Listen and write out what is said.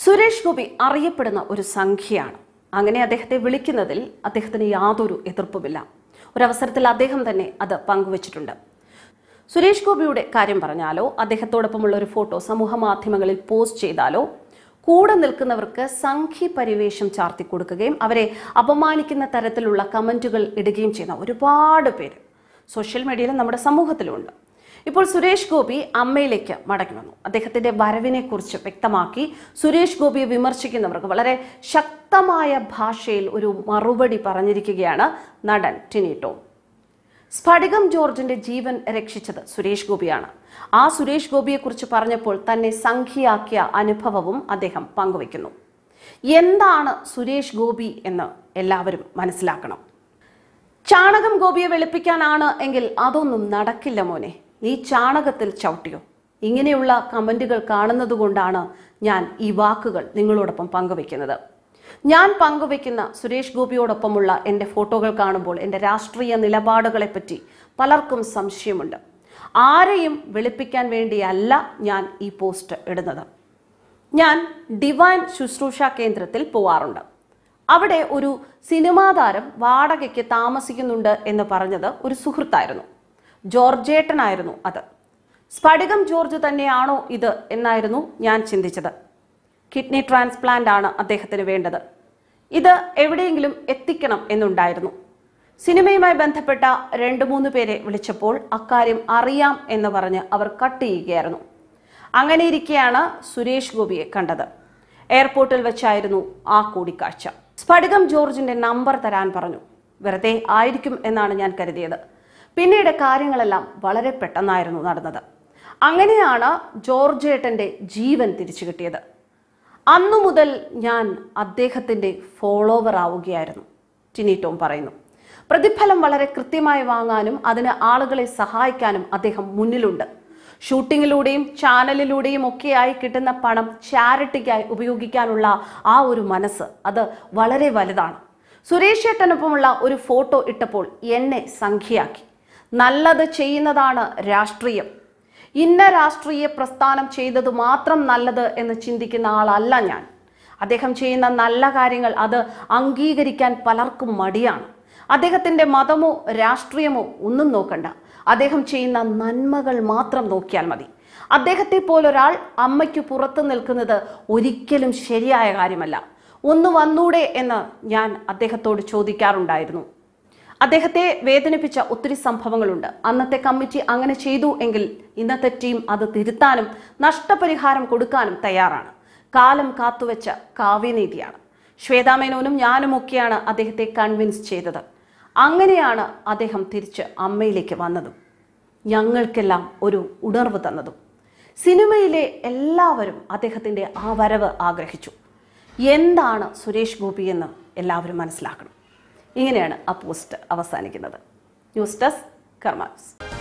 സുരേഷ് ഗോപി അറിയപ്പെടുന്ന ഒരു സംഖ്യയാണ് അങ്ങനെ അദ്ദേഹത്തെ വിളിക്കുന്നതിൽ അദ്ദേഹത്തിന് യാതൊരു എതിർപ്പുമില്ല ഒരവസരത്തിൽ അദ്ദേഹം തന്നെ അത് പങ്കുവച്ചിട്ടുണ്ട് സുരേഷ് ഗോപിയുടെ കാര്യം പറഞ്ഞാലോ അദ്ദേഹത്തോടൊപ്പമുള്ള ഒരു ഫോട്ടോ സമൂഹ മാധ്യമങ്ങളിൽ പോസ്റ്റ് ചെയ്താലോ കൂടെ നിൽക്കുന്നവർക്ക് സംഖ്യ പരിവേഷം ചാർത്തി കൊടുക്കുകയും അവരെ അപമാനിക്കുന്ന തരത്തിലുള്ള കമൻറ്റുകൾ ഇടുകയും ചെയ്യുന്ന ഒരുപാട് പേര് സോഷ്യൽ മീഡിയയിൽ നമ്മുടെ സമൂഹത്തിലുമുണ്ട് ഇപ്പോൾ സുരേഷ് ഗോപി അമ്മയിലേക്ക് മടങ്ങി വന്നു അദ്ദേഹത്തിന്റെ കുറിച്ച് വ്യക്തമാക്കി സുരേഷ് ഗോപിയെ വിമർശിക്കുന്നവർക്ക് വളരെ ശക്തമായ ഭാഷയിൽ ഒരു മറുപടി പറഞ്ഞിരിക്കുകയാണ് നടൻ ടിനി സ്ഫടികം ജോർജിന്റെ ജീവൻ രക്ഷിച്ചത് സുരേഷ് ഗോപിയാണ് ആ സുരേഷ് ഗോപിയെക്കുറിച്ച് പറഞ്ഞപ്പോൾ തന്നെ സംഖ്യയാക്കിയ അനുഭവവും അദ്ദേഹം പങ്കുവെക്കുന്നു എന്താണ് സുരേഷ് ഗോപി എന്ന് എല്ലാവരും മനസ്സിലാക്കണം ചാണകം ഗോപിയെ വെളുപ്പിക്കാനാണ് എങ്കിൽ അതൊന്നും നടക്കില്ല മോനെ നീ ചാണകത്തിൽ ചവിട്ടിയോ ഇങ്ങനെയുള്ള കമൻറ്റുകൾ കാണുന്നതുകൊണ്ടാണ് ഞാൻ ഈ വാക്കുകൾ നിങ്ങളോടൊപ്പം പങ്കുവെക്കുന്നത് ഞാൻ പങ്കുവെക്കുന്ന സുരേഷ് ഗോപിയോടൊപ്പമുള്ള എൻ്റെ ഫോട്ടോകൾ കാണുമ്പോൾ എൻ്റെ രാഷ്ട്രീയ നിലപാടുകളെപ്പറ്റി പലർക്കും സംശയമുണ്ട് ആരെയും വെളുപ്പിക്കാൻ വേണ്ടിയല്ല ഞാൻ ഈ പോസ്റ്റ് ഇടുന്നത് ഞാൻ ഡിവൈൻ ശുശ്രൂഷ കേന്ദ്രത്തിൽ പോവാറുണ്ട് അവിടെ ഒരു സിനിമാതാരം വാടകയ്ക്ക് താമസിക്കുന്നുണ്ട് എന്ന് പറഞ്ഞത് ഒരു സുഹൃത്തായിരുന്നു ജോർജേട്ടനായിരുന്നു അത് സ്ഫടികം ജോർജ് തന്നെയാണോ ഇത് എന്നായിരുന്നു ഞാൻ ചിന്തിച്ചത് കിഡ്നി ട്രാൻസ്പ്ലാന്റ് ആണ് അദ്ദേഹത്തിന് വേണ്ടത് ഇത് എവിടെയെങ്കിലും എത്തിക്കണം എന്നുണ്ടായിരുന്നു സിനിമയുമായി ബന്ധപ്പെട്ട രണ്ട് മൂന്ന് പേരെ വിളിച്ചപ്പോൾ അക്കാര്യം അറിയാം എന്ന് പറഞ്ഞ് അവർ കട്ട് ചെയ്യുകയായിരുന്നു അങ്ങനെ ഇരിക്കെയാണ് സുരേഷ് ഗോപിയെ കണ്ടത് എയർപോർട്ടിൽ വെച്ചായിരുന്നു ആ കൂടിക്കാഴ്ച സ്ഫടികം ജോർജിന്റെ നമ്പർ തരാൻ പറഞ്ഞു വെറുതെ ആയിരിക്കും എന്നാണ് ഞാൻ കരുതിയത് പിന്നീട് കാര്യങ്ങളെല്ലാം വളരെ പെട്ടെന്നായിരുന്നു നടന്നത് അങ്ങനെയാണ് ജോർജ് ഏട്ടൻ്റെ ജീവൻ തിരിച്ചു കിട്ടിയത് അന്നു മുതൽ ഞാൻ അദ്ദേഹത്തിൻ്റെ ഫോളോവർ ആവുകയായിരുന്നു ടിനീറ്റോം പറയുന്നു പ്രതിഫലം വളരെ കൃത്യമായി വാങ്ങാനും അതിന് ആളുകളെ സഹായിക്കാനും അദ്ദേഹം മുന്നിലുണ്ട് ഷൂട്ടിങ്ങിലൂടെയും ചാനലിലൂടെയും ഒക്കെയായി കിട്ടുന്ന പണം ചാരിറ്റിക്കായി ഉപയോഗിക്കാനുള്ള ആ ഒരു മനസ്സ് അത് വളരെ വലുതാണ് സുരേഷ് ഏട്ടനൊപ്പമുള്ള ഒരു ഫോട്ടോ ഇട്ടപ്പോൾ എന്നെ സംഖ്യയാക്കി നല്ലത് ചെയ്യുന്നതാണ് രാഷ്ട്രീയം ഇന്ന രാഷ്ട്രീയ പ്രസ്ഥാനം ചെയ്തത് മാത്രം നല്ലത് എന്ന് ചിന്തിക്കുന്ന ആളല്ല ഞാൻ അദ്ദേഹം ചെയ്യുന്ന നല്ല കാര്യങ്ങൾ അത് അംഗീകരിക്കാൻ പലർക്കും മടിയാണ് അദ്ദേഹത്തിൻ്റെ മതമോ രാഷ്ട്രീയമോ ഒന്നും നോക്കണ്ട അദ്ദേഹം ചെയ്യുന്ന നന്മകൾ മാത്രം നോക്കിയാൽ മതി അദ്ദേഹത്തെ പോലൊരാൾ അമ്മയ്ക്ക് പുറത്തു നിൽക്കുന്നത് ഒരിക്കലും ശരിയായ കാര്യമല്ല ഒന്ന് വന്നൂടെ എന്ന് ഞാൻ അദ്ദേഹത്തോട് ചോദിക്കാറുണ്ടായിരുന്നു അദ്ദേഹത്തെ വേദനിപ്പിച്ച ഒത്തിരി സംഭവങ്ങളുണ്ട് അന്നത്തെ കമ്മിറ്റി അങ്ങനെ ചെയ്തു എങ്കിൽ ഇന്നത്തെ ടീം അത് തിരുത്താനും നഷ്ടപരിഹാരം കൊടുക്കാനും തയ്യാറാണ് കാലം കാത്തുവെച്ച കാവ്യനീതിയാണ് ശ്വേതാമേനോനും ഒക്കെയാണ് അദ്ദേഹത്തെ കൺവിൻസ് ചെയ്തത് അങ്ങനെയാണ് അദ്ദേഹം തിരിച്ച് അമ്മയിലേക്ക് വന്നതും ഞങ്ങൾക്കെല്ലാം ഒരു ഉണർവ് തന്നതും സിനിമയിലെ എല്ലാവരും അദ്ദേഹത്തിൻ്റെ ആ വരവ് ആഗ്രഹിച്ചു എന്താണ് സുരേഷ് ഗോപി എന്ന് എല്ലാവരും മനസ്സിലാക്കണം ഇങ്ങനെയാണ് ആ പോസ്റ്റ് അവസാനിക്കുന്നത് ന്യൂസ് ഡെസ്ക് കർമാസ്